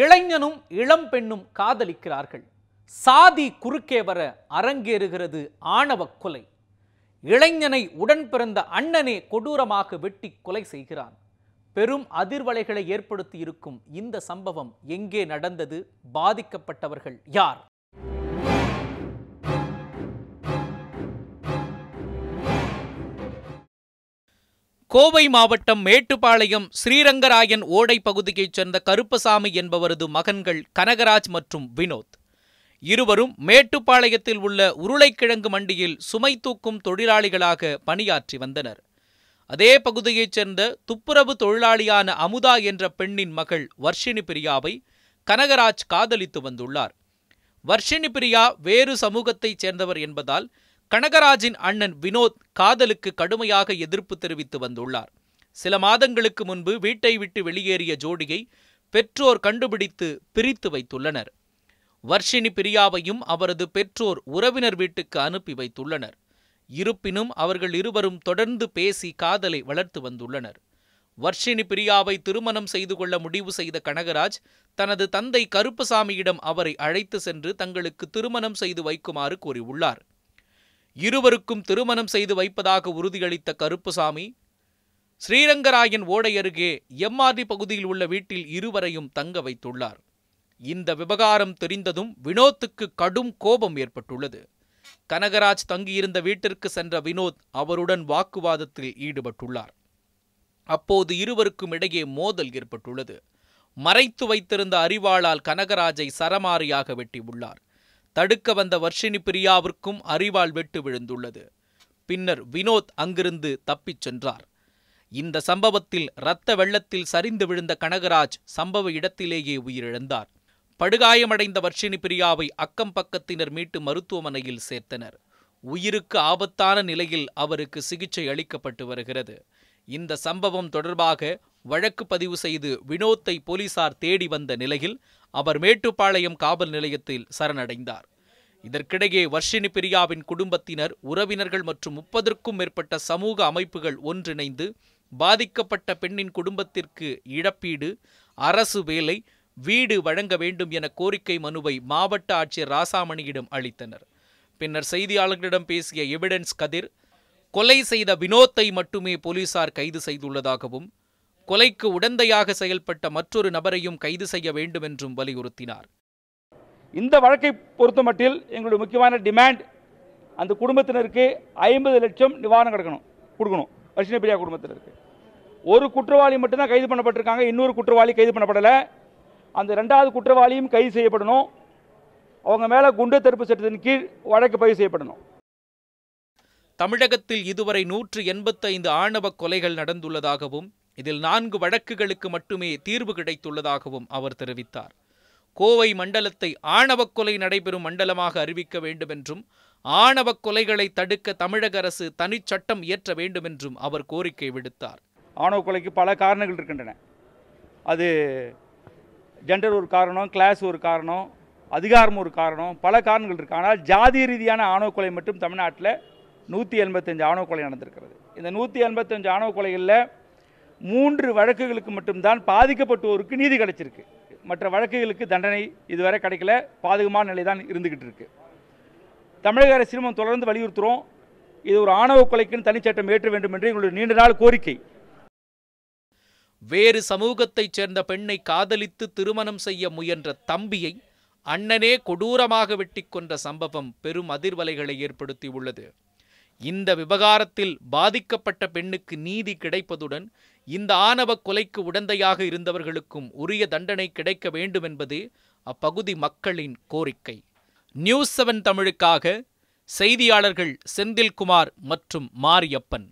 இளைஞனும் இளம் பெண்ணும் காதலிக்கிறார்கள் சாதி குறுக்கே வர அரங்கேறுகிறது ஆணவக் கொலை இளைஞனை உடன் பிறந்த அண்ணனே கொடூரமாக வெட்டி கொலை செய்கிறான் பெரும் அதிர்வலைகளை ஏற்படுத்தியிருக்கும் இந்த சம்பவம் எங்கே நடந்தது பாதிக்கப்பட்டவர்கள் யார் கோவை மாவட்டம் மேட்டுப்பாளையம் ஸ்ரீரங்கராயன் ஓடை பகுதியைச் சேர்ந்த கருப்பசாமி என்பவரது மகன்கள் கனகராஜ் மற்றும் வினோத் இருவரும் மேட்டுப்பாளையத்தில் உள்ள உருளைக்கிழங்கு மண்டியில் சுமை தூக்கும் தொழிலாளிகளாக பணியாற்றி வந்தனர் அதே பகுதியைச் சேர்ந்த துப்புரவு தொழிலாளியான அமுதா என்ற பெண்ணின் மகள் வர்ஷினி பிரியாவை கனகராஜ் காதலித்து வந்துள்ளார் வர்ஷினி பிரியா வேறு சமூகத்தைச் சேர்ந்தவர் என்பதால் கனகராஜின் அண்ணன் வினோத் காதலுக்கு கடுமையாக எதிர்ப்பு தெரிவித்து வந்துள்ளார் சில மாதங்களுக்கு முன்பு வீட்டை விட்டு வெளியேறிய ஜோடியை பெற்றோர் கண்டுபிடித்து பிரித்து வைத்துள்ளனர் வர்ஷினி பிரியாவையும் அவரது பெற்றோர் உறவினர் வீட்டுக்கு அனுப்பி வைத்துள்ளனர் இருப்பினும் அவர்கள் இருவரும் தொடர்ந்து பேசி காதலை வளர்த்து வந்துள்ளனர் வர்ஷினி பிரியாவை திருமணம் செய்து கொள்ள முடிவு செய்த கனகராஜ் தனது தந்தை கருப்பசாமியிடம் அவரை அழைத்து சென்று தங்களுக்கு திருமணம் செய்து வைக்குமாறு கூறியுள்ளார் இருவருக்கும் திருமணம் செய்து வைப்பதாக உறுதியளித்த கருப்புசாமி ஸ்ரீரங்கராயன் ஓடை அருகே எம்ஆர்டி பகுதியில் உள்ள வீட்டில் இருவரையும் தங்க வைத்துள்ளார் இந்த விவகாரம் தெரிந்ததும் வினோத்துக்கு கடும் கோபம் ஏற்பட்டுள்ளது கனகராஜ் தங்கியிருந்த வீட்டிற்கு சென்ற வினோத் அவருடன் வாக்குவாதத்தில் ஈடுபட்டுள்ளார் அப்போது இருவருக்கும் இடையே மோதல் ஏற்பட்டுள்ளது மறைத்து வைத்திருந்த அறிவாளால் கனகராஜை சரமாரியாக வெட்டியுள்ளார் தடுக்க வந்த வர்ஷினி பிரியாவிற்கும் அறிவால் வெட்டு விழுந்துள்ளது பின்னர் வினோத் அங்கிருந்து தப்பிச் சென்றார் இந்த சம்பவத்தில் இரத்த வெள்ளத்தில் சரிந்து விழுந்த கனகராஜ் சம்பவ இடத்திலேயே உயிரிழந்தார் படுகாயமடைந்த வர்ஷினி பிரியாவை அக்கம் பக்கத்தினர் மீட்டு மருத்துவமனையில் சேர்த்தனர் உயிருக்கு ஆபத்தான நிலையில் அவருக்கு சிகிச்சை அளிக்கப்பட்டு வருகிறது இந்த சம்பவம் தொடர்பாக வழக்கு பதிவு செய்து வினோத்தை போலீசார் தேடி வந்த நிலையில் அவர் மேட்டுப்பாளையம் காவல் நிலையத்தில் சரணடைந்தார் இதற்கிடையே வர்ஷினி பிரியாவின் குடும்பத்தினர் உறவினர்கள் மற்றும் முப்பதற்கும் மேற்பட்ட சமூக அமைப்புகள் ஒன்றிணைந்து பாதிக்கப்பட்ட பெண்ணின் குடும்பத்திற்கு இழப்பீடு அரசு வேலை வீடு வழங்க வேண்டும் என கோரிக்கை மனுவை மாவட்ட ஆட்சியர் ராசாமணியிடம் அளித்தனர் பின்னர் செய்தியாளர்களிடம் பேசிய எவிடன்ஸ் கதிர் கொலை செய்த வினோத்தை மட்டுமே போலீசார் கைது செய்துள்ளதாகவும் கொலைக்கு உடந்தையாக செயல்பட்ட மற்றொரு நபரையும் கைது செய்ய வேண்டும் என்றும் வலியுறுத்தினார் இந்த வழக்கை பொறுத்தமட்டில் எங்களுடைய முக்கியமான டிமாண்ட் அந்த குடும்பத்தினருக்கு ஐம்பது லட்சம் நிவாரணம் கிடைக்கணும் கொடுக்கணும் வர்ஷினி பிரியா குடும்பத்தினருக்கு ஒரு குற்றவாளி மட்டும்தான் கைது பண்ணப்பட்டிருக்காங்க இன்னொரு குற்றவாளி கைது பண்ணப்படலை அந்த ரெண்டாவது குற்றவாளியும் கைது செய்யப்படணும் அவங்க மேலே குண்டு தடுப்பு சட்டத்தின் கீழ் வழக்கு பதிவு செய்யப்படணும் தமிழகத்தில் இதுவரை நூற்று எண்பத்தைந்து ஆணவ கொலைகள் நடந்துள்ளதாகவும் இதில் நான்கு வழக்குகளுக்கு மட்டுமே தீர்வு கிடைத்துள்ளதாகவும் அவர் தெரிவித்தார் கோவை மண்டலத்தை ஆணவக்கொலை கொலை நடைபெறும் மண்டலமாக அறிவிக்க வேண்டுமென்றும் ஆணவக் கொலைகளை தடுக்க தமிழக அரசு தனிச்சட்டம் இயற்ற வேண்டுமென்றும் அவர் கோரிக்கை விடுத்தார் ஆணவ கொலைக்கு பல காரணங்கள் இருக்கின்றன அது ஜெண்டர் ஒரு காரணம் கிளாஸ் ஒரு காரணம் அதிகாரம் ஒரு காரணம் பல காரணங்கள் இருக்கு ஆனால் ஜாதி ரீதியான ஆணவ கொலை மட்டும் தமிழ்நாட்டில் நூற்றி எண்பத்தஞ்சு ஆணவ கொலை நடந்திருக்கிறது இந்த நூற்றி எண்பத்தஞ்சு ஆணவ கொலைகளில் மூன்று வழக்குகளுக்கு மட்டும்தான் பாதிக்கப்பட்டோருக்கு நீதி கிடைச்சிருக்கு மற்ற வழக்குகளுக்கு தண்டனை இதுவரை கிடைக்கல பாதுகமான நிலை தான் இருந்துகிட்டு இருக்கு தமிழக அரசிலும் தொடர்ந்து வலியுறுத்துறோம் இது ஒரு ஆணவ கொலைக்குன்னு தனிச்சட்டம் ஏற்ற வேண்டும் என்று எங்களுடைய நீண்ட நாள் கோரிக்கை வேறு சமூகத்தைச் சேர்ந்த பெண்ணை காதலித்து திருமணம் செய்ய முயன்ற தம்பியை அண்ணனே கொடூரமாக வெட்டி கொன்ற சம்பவம் பெரும் அதிர்வலைகளை ஏற்படுத்தியுள்ளது இந்த விவகாரத்தில் பாதிக்கப்பட்ட பெண்ணுக்கு நீதி கிடைப்பதுடன் இந்த ஆணவ கொலைக்கு உடந்தையாக இருந்தவர்களுக்கும் உரிய தண்டனை கிடைக்க வேண்டும் என்பது அப்பகுதி மக்களின் கோரிக்கை நியூஸ் செவன் தமிழுக்காக செய்தியாளர்கள் செந்தில்குமார் மற்றும் மாரியப்பன்